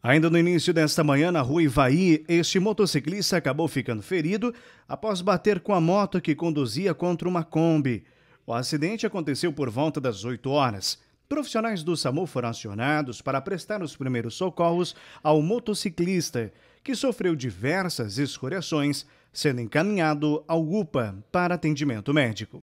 Ainda no início desta manhã, na rua Ivaí, este motociclista acabou ficando ferido após bater com a moto que conduzia contra uma Kombi. O acidente aconteceu por volta das 8 horas. Profissionais do SAMU foram acionados para prestar os primeiros socorros ao motociclista, que sofreu diversas escoriações, sendo encaminhado ao UPA para atendimento médico.